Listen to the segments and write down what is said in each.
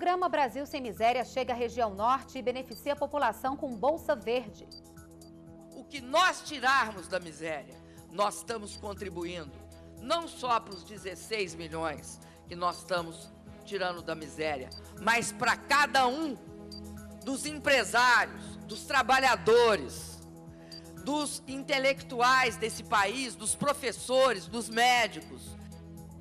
programa Brasil Sem Miséria chega à região norte e beneficia a população com Bolsa Verde. O que nós tirarmos da miséria, nós estamos contribuindo não só para os 16 milhões que nós estamos tirando da miséria, mas para cada um dos empresários, dos trabalhadores, dos intelectuais desse país, dos professores, dos médicos,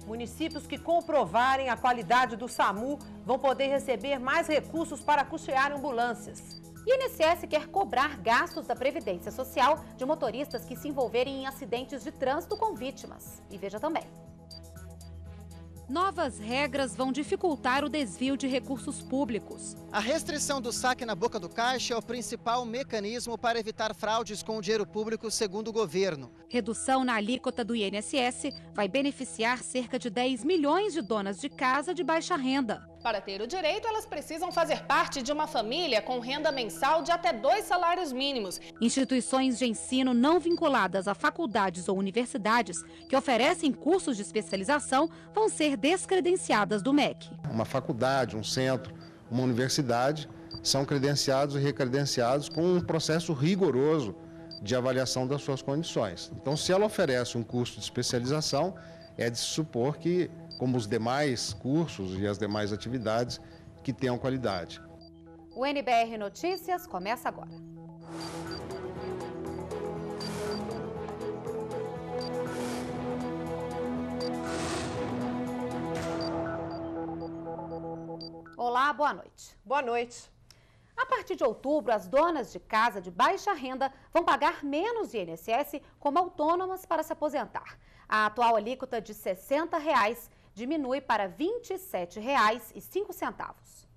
Municípios que comprovarem a qualidade do SAMU vão poder receber mais recursos para custear ambulâncias. E INSS quer cobrar gastos da Previdência Social de motoristas que se envolverem em acidentes de trânsito com vítimas. E veja também. Novas regras vão dificultar o desvio de recursos públicos. A restrição do saque na boca do caixa é o principal mecanismo para evitar fraudes com o dinheiro público, segundo o governo. Redução na alíquota do INSS vai beneficiar cerca de 10 milhões de donas de casa de baixa renda. Para ter o direito, elas precisam fazer parte de uma família com renda mensal de até dois salários mínimos. Instituições de ensino não vinculadas a faculdades ou universidades que oferecem cursos de especialização vão ser descredenciadas do MEC. Uma faculdade, um centro, uma universidade são credenciados e recredenciados com um processo rigoroso de avaliação das suas condições. Então, se ela oferece um curso de especialização, é de supor que como os demais cursos e as demais atividades que tenham qualidade. O NBR Notícias começa agora. Olá, boa noite. Boa noite. A partir de outubro, as donas de casa de baixa renda vão pagar menos INSS como autônomas para se aposentar. A atual alíquota de R$ 60 reais diminui para R$ 27,05.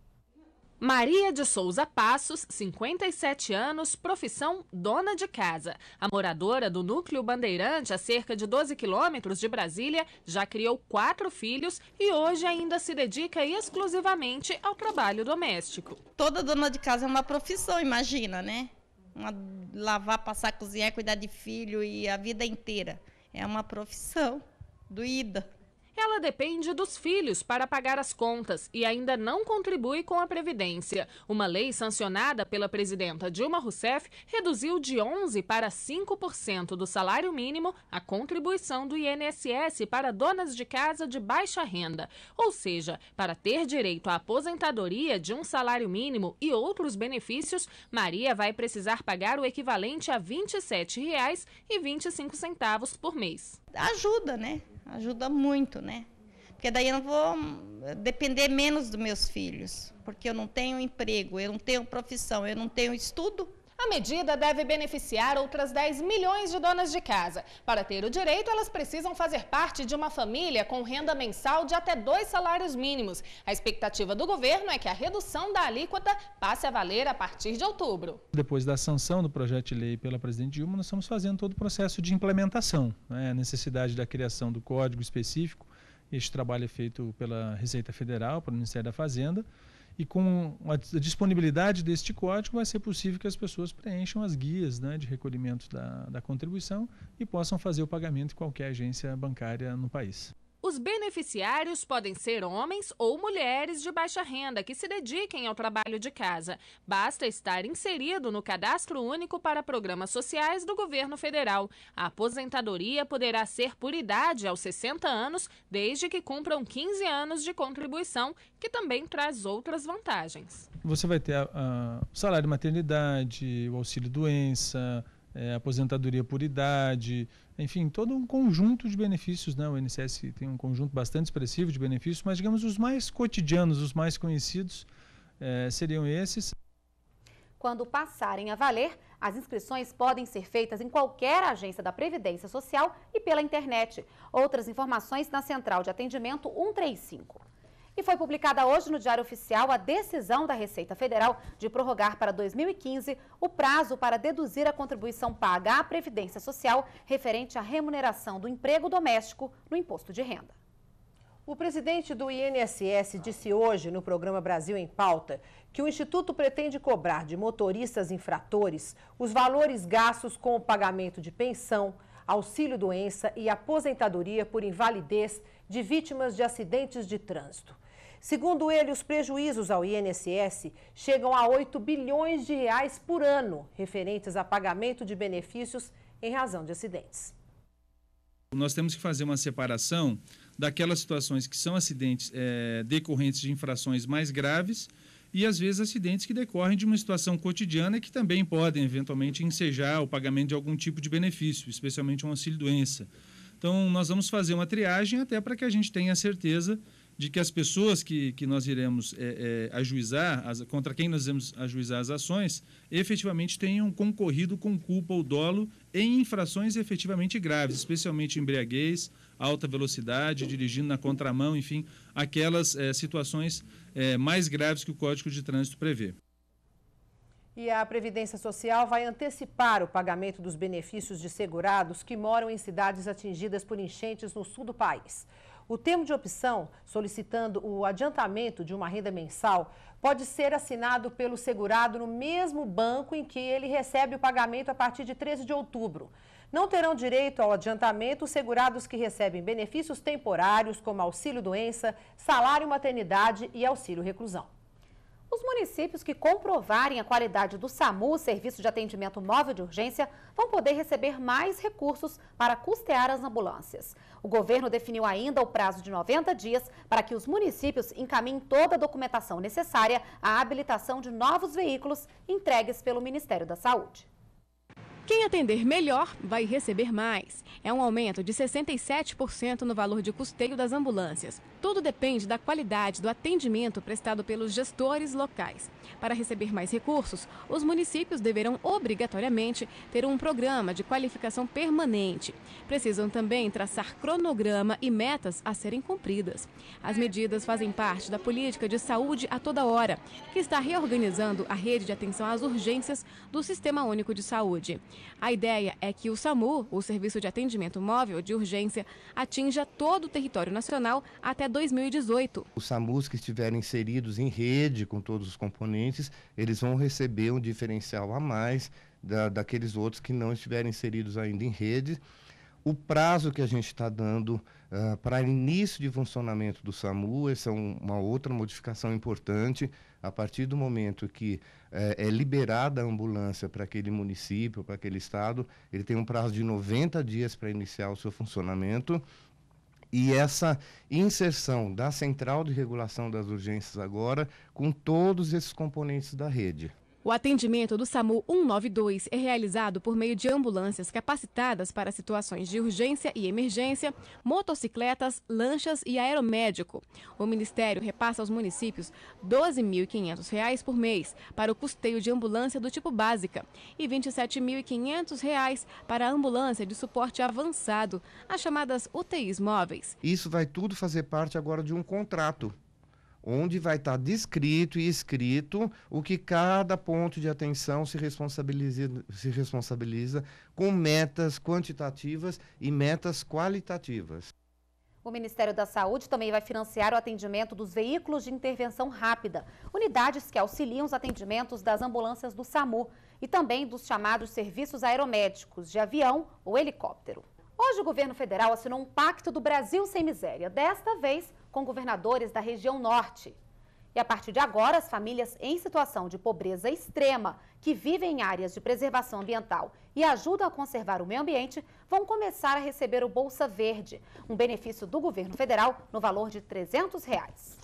Maria de Souza Passos, 57 anos, profissão dona de casa. A moradora do Núcleo Bandeirante, a cerca de 12 quilômetros de Brasília, já criou quatro filhos e hoje ainda se dedica exclusivamente ao trabalho doméstico. Toda dona de casa é uma profissão, imagina, né? Uma, lavar, passar, cozinhar, cuidar de filho e a vida inteira. É uma profissão doída. Ela depende dos filhos para pagar as contas e ainda não contribui com a Previdência. Uma lei sancionada pela presidenta Dilma Rousseff reduziu de 11% para 5% do salário mínimo a contribuição do INSS para donas de casa de baixa renda. Ou seja, para ter direito à aposentadoria de um salário mínimo e outros benefícios, Maria vai precisar pagar o equivalente a R$ 27,25 por mês. Ajuda, né? ajuda muito, né? Porque daí eu não vou depender menos dos meus filhos, porque eu não tenho emprego, eu não tenho profissão, eu não tenho estudo. A medida deve beneficiar outras 10 milhões de donas de casa. Para ter o direito, elas precisam fazer parte de uma família com renda mensal de até dois salários mínimos. A expectativa do governo é que a redução da alíquota passe a valer a partir de outubro. Depois da sanção do projeto de lei pela presidente Dilma, nós estamos fazendo todo o processo de implementação. Né? A necessidade da criação do código específico. Este trabalho é feito pela Receita Federal, pelo Ministério da Fazenda. E com a disponibilidade deste código, vai ser possível que as pessoas preencham as guias né, de recolhimento da, da contribuição e possam fazer o pagamento em qualquer agência bancária no país. Os beneficiários podem ser homens ou mulheres de baixa renda que se dediquem ao trabalho de casa. Basta estar inserido no Cadastro Único para Programas Sociais do Governo Federal. A aposentadoria poderá ser por idade aos 60 anos, desde que cumpram 15 anos de contribuição, que também traz outras vantagens. Você vai ter o salário de maternidade, o auxílio doença, é, aposentadoria por idade, enfim, todo um conjunto de benefícios, né? O INSS tem um conjunto bastante expressivo de benefícios, mas digamos os mais cotidianos, os mais conhecidos eh, seriam esses. Quando passarem a valer, as inscrições podem ser feitas em qualquer agência da Previdência Social e pela internet. Outras informações na Central de Atendimento 135. E foi publicada hoje no Diário Oficial a decisão da Receita Federal de prorrogar para 2015 o prazo para deduzir a contribuição paga à Previdência Social referente à remuneração do emprego doméstico no imposto de renda. O presidente do INSS disse hoje no programa Brasil em Pauta que o Instituto pretende cobrar de motoristas infratores os valores gastos com o pagamento de pensão, auxílio-doença e aposentadoria por invalidez de vítimas de acidentes de trânsito. Segundo ele, os prejuízos ao INSS chegam a 8 bilhões de reais por ano, referentes a pagamento de benefícios em razão de acidentes. Nós temos que fazer uma separação daquelas situações que são acidentes é, decorrentes de infrações mais graves e, às vezes, acidentes que decorrem de uma situação cotidiana que também podem, eventualmente, ensejar o pagamento de algum tipo de benefício, especialmente um auxílio-doença. Então, nós vamos fazer uma triagem até para que a gente tenha certeza de que as pessoas que, que nós iremos é, é, ajuizar, as, contra quem nós iremos ajuizar as ações, efetivamente tenham concorrido com culpa ou dolo em infrações efetivamente graves, especialmente embriaguez, alta velocidade, dirigindo na contramão, enfim, aquelas é, situações é, mais graves que o Código de Trânsito prevê. E a Previdência Social vai antecipar o pagamento dos benefícios de segurados que moram em cidades atingidas por enchentes no sul do país. O termo de opção, solicitando o adiantamento de uma renda mensal, pode ser assinado pelo segurado no mesmo banco em que ele recebe o pagamento a partir de 13 de outubro. Não terão direito ao adiantamento os segurados que recebem benefícios temporários, como auxílio doença, salário maternidade e auxílio reclusão. Os municípios que comprovarem a qualidade do SAMU, Serviço de Atendimento Móvel de Urgência, vão poder receber mais recursos para custear as ambulâncias. O governo definiu ainda o prazo de 90 dias para que os municípios encaminhem toda a documentação necessária à habilitação de novos veículos entregues pelo Ministério da Saúde. Quem atender melhor vai receber mais. É um aumento de 67% no valor de custeio das ambulâncias. Tudo depende da qualidade do atendimento prestado pelos gestores locais. Para receber mais recursos, os municípios deverão obrigatoriamente ter um programa de qualificação permanente. Precisam também traçar cronograma e metas a serem cumpridas. As medidas fazem parte da política de saúde a toda hora, que está reorganizando a rede de atenção às urgências do Sistema Único de Saúde. A ideia é que o SAMU, o Serviço de Atendimento Móvel de Urgência, atinja todo o território nacional até 2018. Os SAMUs que estiverem inseridos em rede com todos os componentes, eles vão receber um diferencial a mais da, daqueles outros que não estiverem inseridos ainda em rede. O prazo que a gente está dando uh, para início de funcionamento do SAMU, essa é um, uma outra modificação importante. A partir do momento que uh, é liberada a ambulância para aquele município, para aquele estado, ele tem um prazo de 90 dias para iniciar o seu funcionamento e essa inserção da central de regulação das urgências agora com todos esses componentes da rede. O atendimento do SAMU 192 é realizado por meio de ambulâncias capacitadas para situações de urgência e emergência, motocicletas, lanchas e aeromédico. O Ministério repassa aos municípios R$ 12.500 por mês para o custeio de ambulância do tipo básica e R$ 27.500 para a ambulância de suporte avançado, as chamadas UTIs móveis. Isso vai tudo fazer parte agora de um contrato onde vai estar descrito e escrito o que cada ponto de atenção se responsabiliza, se responsabiliza com metas quantitativas e metas qualitativas. O Ministério da Saúde também vai financiar o atendimento dos veículos de intervenção rápida, unidades que auxiliam os atendimentos das ambulâncias do SAMU e também dos chamados serviços aeromédicos de avião ou helicóptero. Hoje o governo federal assinou um pacto do Brasil sem miséria, desta vez com governadores da região norte. E a partir de agora, as famílias em situação de pobreza extrema, que vivem em áreas de preservação ambiental e ajudam a conservar o meio ambiente, vão começar a receber o Bolsa Verde, um benefício do governo federal no valor de R$ 300. Reais.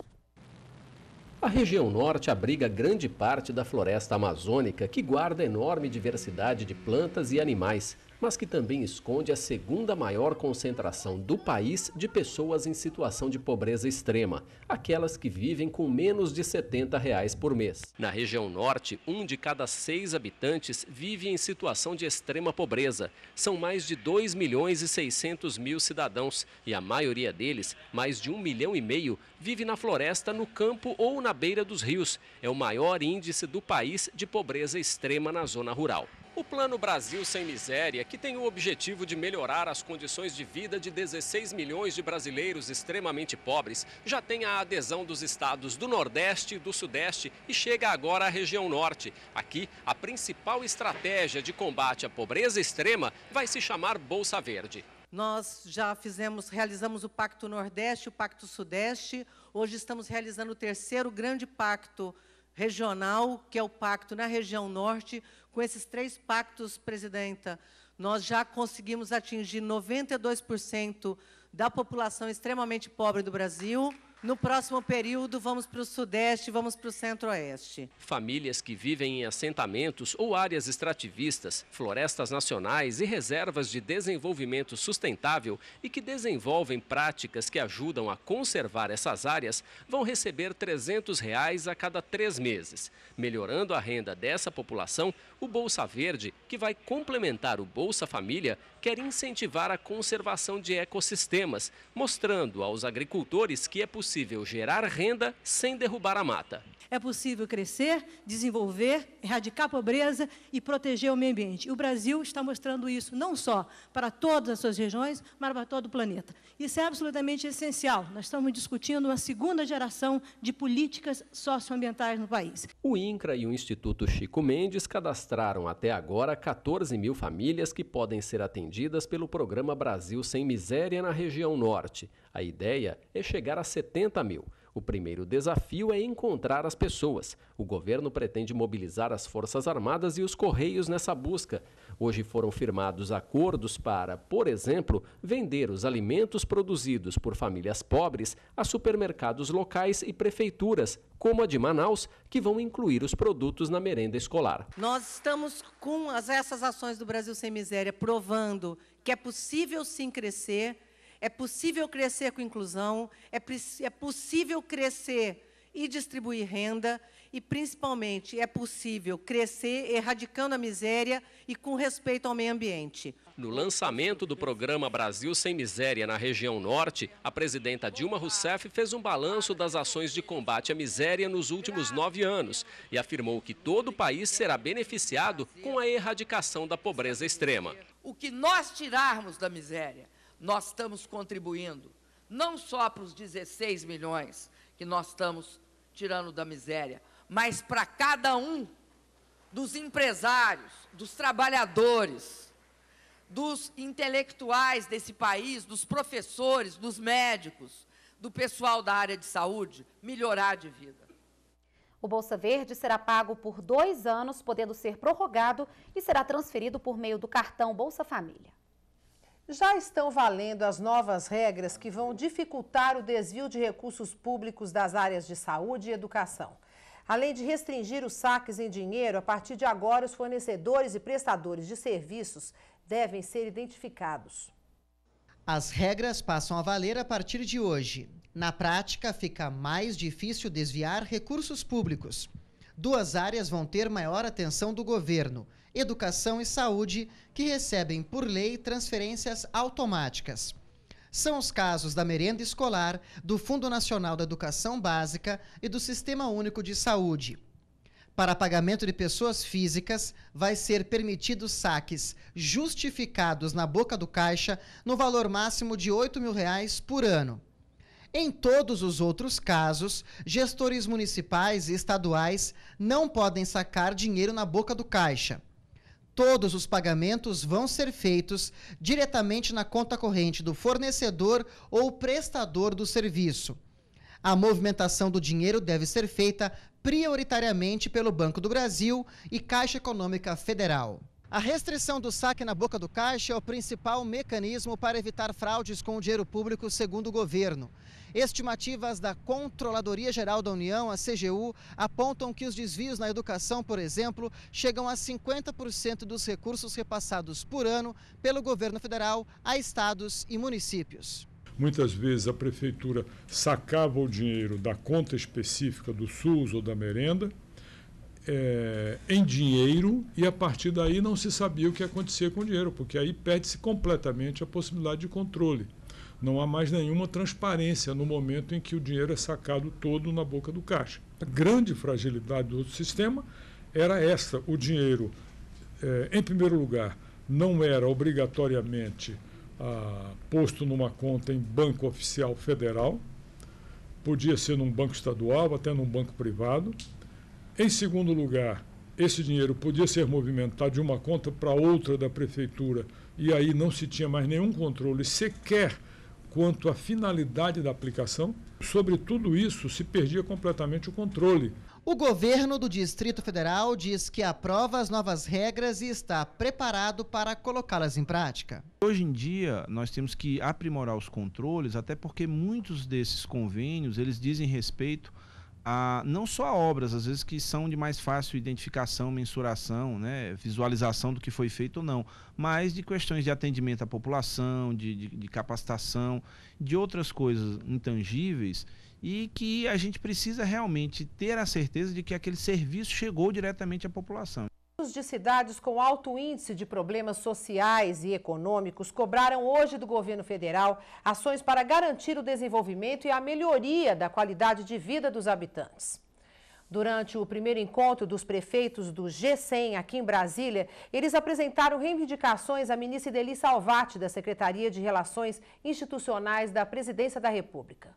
A região norte abriga grande parte da floresta amazônica, que guarda enorme diversidade de plantas e animais mas que também esconde a segunda maior concentração do país de pessoas em situação de pobreza extrema, aquelas que vivem com menos de 70 reais por mês. Na região norte, um de cada seis habitantes vive em situação de extrema pobreza. São mais de 2 milhões e 600 mil cidadãos e a maioria deles, mais de um milhão e meio, vive na floresta, no campo ou na beira dos rios. É o maior índice do país de pobreza extrema na zona rural. O Plano Brasil Sem Miséria, que tem o objetivo de melhorar as condições de vida de 16 milhões de brasileiros extremamente pobres, já tem a adesão dos estados do Nordeste e do Sudeste e chega agora à região Norte. Aqui, a principal estratégia de combate à pobreza extrema vai se chamar Bolsa Verde. Nós já fizemos, realizamos o Pacto Nordeste, o Pacto Sudeste. Hoje estamos realizando o terceiro grande pacto regional, que é o pacto na região norte, com esses três pactos, presidenta, nós já conseguimos atingir 92% da população extremamente pobre do Brasil. No próximo período, vamos para o Sudeste, vamos para o Centro-Oeste. Famílias que vivem em assentamentos ou áreas extrativistas, florestas nacionais e reservas de desenvolvimento sustentável e que desenvolvem práticas que ajudam a conservar essas áreas vão receber R$ 300 reais a cada três meses. Melhorando a renda dessa população, o Bolsa Verde, que vai complementar o Bolsa Família, quer incentivar a conservação de ecossistemas, mostrando aos agricultores que é possível possível gerar renda sem derrubar a mata. É possível crescer, desenvolver, erradicar a pobreza e proteger o meio ambiente. E o Brasil está mostrando isso não só para todas as suas regiões, mas para todo o planeta. Isso é absolutamente essencial. Nós estamos discutindo uma segunda geração de políticas socioambientais no país. O INCRA e o Instituto Chico Mendes cadastraram até agora 14 mil famílias que podem ser atendidas pelo programa Brasil Sem Miséria na região norte. A ideia é chegar a 70 70 mil. O primeiro desafio é encontrar as pessoas. O governo pretende mobilizar as Forças Armadas e os Correios nessa busca. Hoje foram firmados acordos para, por exemplo, vender os alimentos produzidos por famílias pobres a supermercados locais e prefeituras, como a de Manaus, que vão incluir os produtos na merenda escolar. Nós estamos com essas ações do Brasil Sem Miséria provando que é possível sim crescer é possível crescer com inclusão, é, é possível crescer e distribuir renda, e principalmente é possível crescer erradicando a miséria e com respeito ao meio ambiente. No lançamento do programa Brasil Sem Miséria na região norte, a presidenta Dilma Rousseff fez um balanço das ações de combate à miséria nos últimos nove anos e afirmou que todo o país será beneficiado com a erradicação da pobreza extrema. O que nós tirarmos da miséria, nós estamos contribuindo não só para os 16 milhões que nós estamos tirando da miséria, mas para cada um dos empresários, dos trabalhadores, dos intelectuais desse país, dos professores, dos médicos, do pessoal da área de saúde, melhorar de vida. O Bolsa Verde será pago por dois anos, podendo ser prorrogado e será transferido por meio do cartão Bolsa Família. Já estão valendo as novas regras que vão dificultar o desvio de recursos públicos das áreas de saúde e educação. Além de restringir os saques em dinheiro, a partir de agora os fornecedores e prestadores de serviços devem ser identificados. As regras passam a valer a partir de hoje. Na prática, fica mais difícil desviar recursos públicos. Duas áreas vão ter maior atenção do governo: educação e saúde, que recebem por lei transferências automáticas. São os casos da merenda escolar, do Fundo Nacional da Educação Básica e do Sistema Único de Saúde. Para pagamento de pessoas físicas, vai ser permitido saques justificados na boca do caixa no valor máximo de R$ 8 mil reais por ano. Em todos os outros casos, gestores municipais e estaduais não podem sacar dinheiro na boca do caixa. Todos os pagamentos vão ser feitos diretamente na conta corrente do fornecedor ou prestador do serviço. A movimentação do dinheiro deve ser feita prioritariamente pelo Banco do Brasil e Caixa Econômica Federal. A restrição do saque na boca do caixa é o principal mecanismo para evitar fraudes com o dinheiro público, segundo o governo. Estimativas da Controladoria Geral da União, a CGU, apontam que os desvios na educação, por exemplo, chegam a 50% dos recursos repassados por ano pelo governo federal a estados e municípios. Muitas vezes a prefeitura sacava o dinheiro da conta específica do SUS ou da merenda é, em dinheiro e a partir daí não se sabia o que acontecia com o dinheiro, porque aí perde-se completamente a possibilidade de controle. Não há mais nenhuma transparência no momento em que o dinheiro é sacado todo na boca do caixa. A grande fragilidade do sistema era essa: o dinheiro, é, em primeiro lugar, não era obrigatoriamente ah, posto numa conta em banco oficial federal, podia ser num banco estadual, até num banco privado em segundo lugar, esse dinheiro podia ser movimentado de uma conta para outra da prefeitura e aí não se tinha mais nenhum controle sequer quanto à finalidade da aplicação. Sobre tudo isso, se perdia completamente o controle. O governo do Distrito Federal diz que aprova as novas regras e está preparado para colocá-las em prática. Hoje em dia, nós temos que aprimorar os controles, até porque muitos desses convênios, eles dizem respeito a, não só a obras, às vezes que são de mais fácil identificação, mensuração, né, visualização do que foi feito ou não, mas de questões de atendimento à população, de, de, de capacitação, de outras coisas intangíveis e que a gente precisa realmente ter a certeza de que aquele serviço chegou diretamente à população de cidades com alto índice de problemas sociais e econômicos cobraram hoje do governo federal ações para garantir o desenvolvimento e a melhoria da qualidade de vida dos habitantes. Durante o primeiro encontro dos prefeitos do G100 aqui em Brasília, eles apresentaram reivindicações à ministra Deli Salvati, da Secretaria de Relações Institucionais da Presidência da República.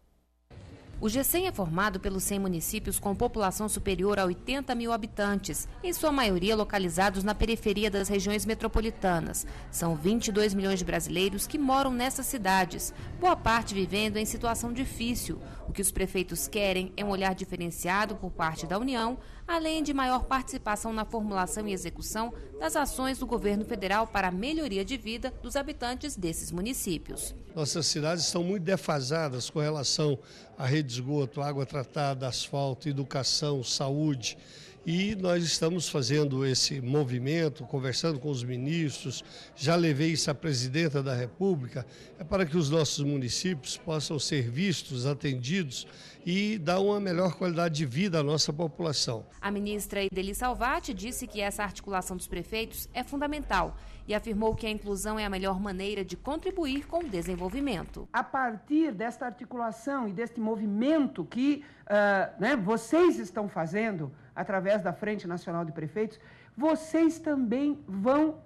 O G100 é formado pelos 100 municípios com população superior a 80 mil habitantes, em sua maioria localizados na periferia das regiões metropolitanas. São 22 milhões de brasileiros que moram nessas cidades, boa parte vivendo em situação difícil. O que os prefeitos querem é um olhar diferenciado por parte da União além de maior participação na formulação e execução das ações do governo federal para a melhoria de vida dos habitantes desses municípios. Nossas cidades estão muito defasadas com relação à rede de esgoto, água tratada, asfalto, educação, saúde. E nós estamos fazendo esse movimento, conversando com os ministros, já levei isso à presidenta da República, é para que os nossos municípios possam ser vistos, atendidos e dar uma melhor qualidade de vida à nossa população. A ministra Ideli Salvati disse que essa articulação dos prefeitos é fundamental e afirmou que a inclusão é a melhor maneira de contribuir com o desenvolvimento. A partir desta articulação e deste movimento que uh, né, vocês estão fazendo através da Frente Nacional de Prefeitos, vocês também vão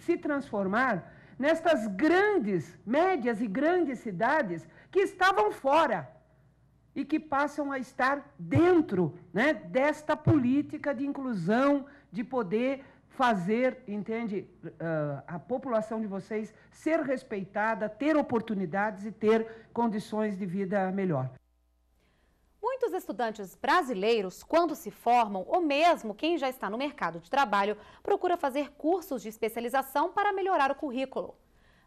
se transformar nestas grandes, médias e grandes cidades que estavam fora e que passam a estar dentro né, desta política de inclusão, de poder fazer, entende, uh, a população de vocês ser respeitada, ter oportunidades e ter condições de vida melhor. Muitos estudantes brasileiros, quando se formam, ou mesmo quem já está no mercado de trabalho, procura fazer cursos de especialização para melhorar o currículo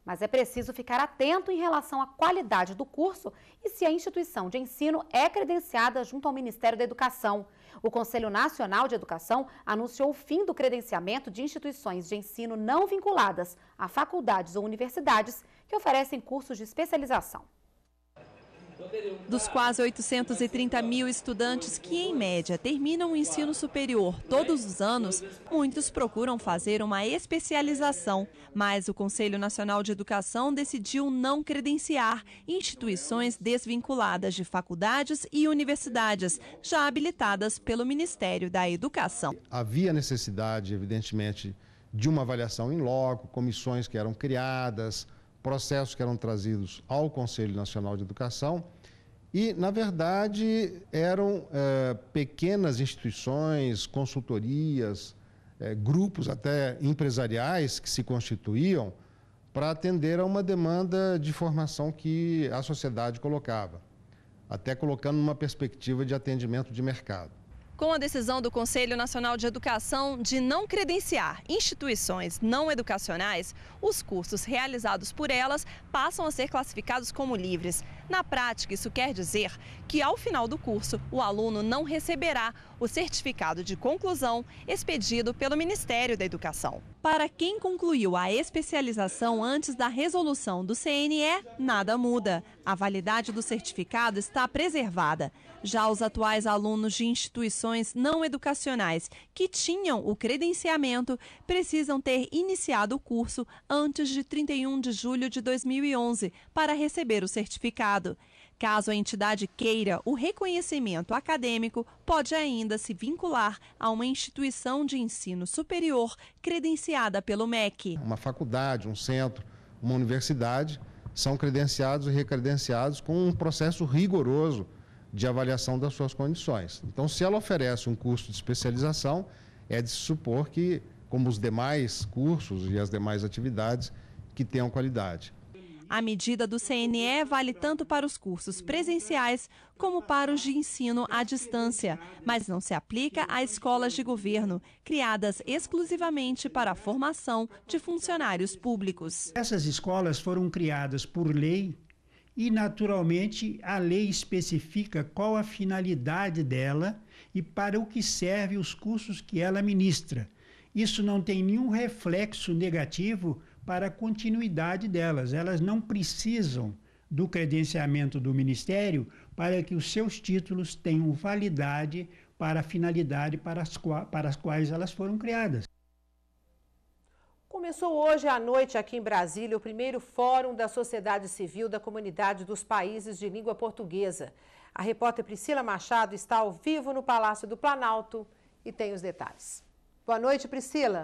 mas é preciso ficar atento em relação à qualidade do curso e se a instituição de ensino é credenciada junto ao Ministério da Educação. O Conselho Nacional de Educação anunciou o fim do credenciamento de instituições de ensino não vinculadas a faculdades ou universidades que oferecem cursos de especialização. Dos quase 830 mil estudantes que, em média, terminam o ensino superior todos os anos, muitos procuram fazer uma especialização. Mas o Conselho Nacional de Educação decidiu não credenciar instituições desvinculadas de faculdades e universidades, já habilitadas pelo Ministério da Educação. Havia necessidade, evidentemente, de uma avaliação em loco, comissões que eram criadas processos que eram trazidos ao Conselho Nacional de Educação e, na verdade, eram eh, pequenas instituições, consultorias, eh, grupos até empresariais que se constituíam para atender a uma demanda de formação que a sociedade colocava, até colocando uma perspectiva de atendimento de mercado. Com a decisão do Conselho Nacional de Educação de não credenciar instituições não educacionais, os cursos realizados por elas passam a ser classificados como livres. Na prática, isso quer dizer que, ao final do curso, o aluno não receberá o certificado de conclusão expedido pelo Ministério da Educação. Para quem concluiu a especialização antes da resolução do CNE, nada muda. A validade do certificado está preservada. Já os atuais alunos de instituições não educacionais que tinham o credenciamento precisam ter iniciado o curso antes de 31 de julho de 2011 para receber o certificado. Caso a entidade queira o reconhecimento acadêmico, pode ainda se vincular a uma instituição de ensino superior credenciada pelo MEC. Uma faculdade, um centro, uma universidade são credenciados e recredenciados com um processo rigoroso de avaliação das suas condições. Então, se ela oferece um curso de especialização, é de se supor que, como os demais cursos e as demais atividades, que tenham qualidade. A medida do CNE vale tanto para os cursos presenciais como para os de ensino à distância, mas não se aplica a escolas de governo, criadas exclusivamente para a formação de funcionários públicos. Essas escolas foram criadas por lei e, naturalmente, a lei especifica qual a finalidade dela e para o que servem os cursos que ela ministra. Isso não tem nenhum reflexo negativo para a continuidade delas. Elas não precisam do credenciamento do Ministério para que os seus títulos tenham validade para a finalidade para as, para as quais elas foram criadas. Começou hoje à noite aqui em Brasília o primeiro Fórum da Sociedade Civil da Comunidade dos Países de Língua Portuguesa. A repórter Priscila Machado está ao vivo no Palácio do Planalto e tem os detalhes. Boa noite, Priscila.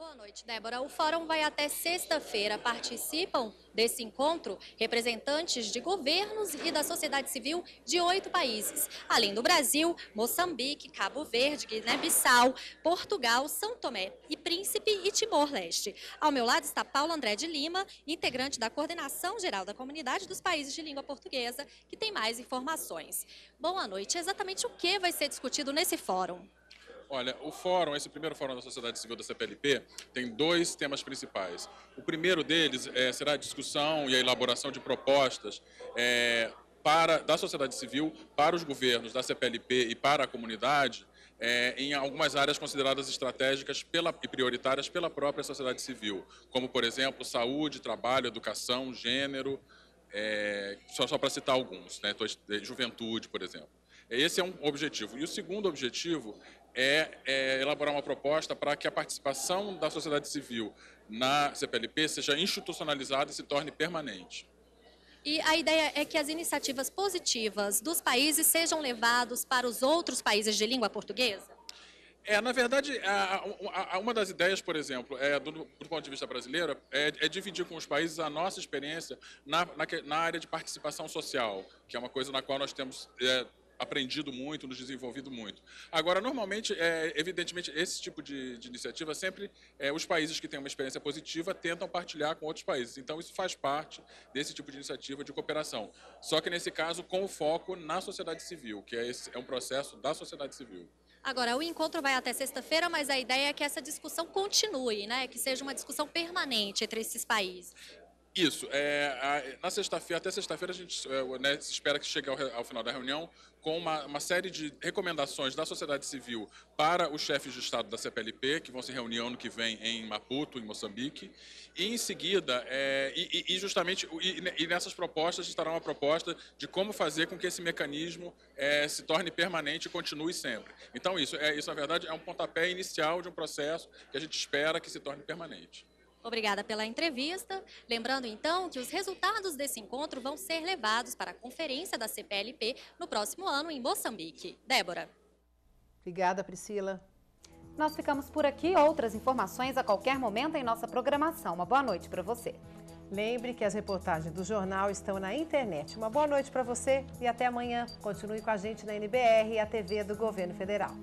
Boa noite, Débora. O fórum vai até sexta-feira. Participam desse encontro representantes de governos e da sociedade civil de oito países, além do Brasil, Moçambique, Cabo Verde, Guiné-Bissau, Portugal, São Tomé e Príncipe e Timor-Leste. Ao meu lado está Paulo André de Lima, integrante da Coordenação Geral da Comunidade dos Países de Língua Portuguesa, que tem mais informações. Boa noite. Exatamente o que vai ser discutido nesse fórum? Olha, o fórum, esse primeiro fórum da sociedade civil da CPLP, tem dois temas principais. O primeiro deles é, será a discussão e a elaboração de propostas é, para, da sociedade civil para os governos da CPLP e para a comunidade é, em algumas áreas consideradas estratégicas pela, e prioritárias pela própria sociedade civil, como, por exemplo, saúde, trabalho, educação, gênero, é, só, só para citar alguns, né, juventude, por exemplo. Esse é um objetivo. E o segundo objetivo é, é elaborar uma proposta para que a participação da sociedade civil na CPLP seja institucionalizada e se torne permanente. E a ideia é que as iniciativas positivas dos países sejam levadas para os outros países de língua portuguesa? É, na verdade, a, a, a, uma das ideias, por exemplo, é, do, do, ponto de vista brasileiro, é, é, dividir com os países a nossa experiência na, na, na, área de participação social, que é uma coisa na qual nós temos é, aprendido muito, nos desenvolvido muito. Agora, normalmente, é, evidentemente, esse tipo de, de iniciativa sempre é, os países que têm uma experiência positiva tentam partilhar com outros países. Então, isso faz parte desse tipo de iniciativa de cooperação. Só que, nesse caso, com foco na sociedade civil, que é, esse, é um processo da sociedade civil. Agora, o encontro vai até sexta-feira, mas a ideia é que essa discussão continue, né? que seja uma discussão permanente entre esses países. Isso. É, a, na sexta-feira, até sexta-feira, a gente é, né, espera que chegue ao, ao, final da reunião com uma, uma, série de recomendações da sociedade civil para os chefes de Estado da CPLP, que vão se reunir ano que vem em Maputo, em Moçambique. E em seguida, é, e, e, justamente, e, e, nessas propostas estará uma proposta de como fazer com que esse mecanismo é, se torne permanente e continue sempre. Então, isso, é, isso, na verdade, é um pontapé inicial de um processo que a gente espera que se torne permanente. Obrigada pela entrevista. Lembrando então que os resultados desse encontro vão ser levados para a conferência da CPLP no próximo ano em Moçambique. Débora. Obrigada, Priscila. Nós ficamos por aqui. Outras informações a qualquer momento em nossa programação. Uma boa noite para você. Lembre que as reportagens do jornal estão na internet. Uma boa noite para você e até amanhã. Continue com a gente na NBR e a TV do Governo Federal.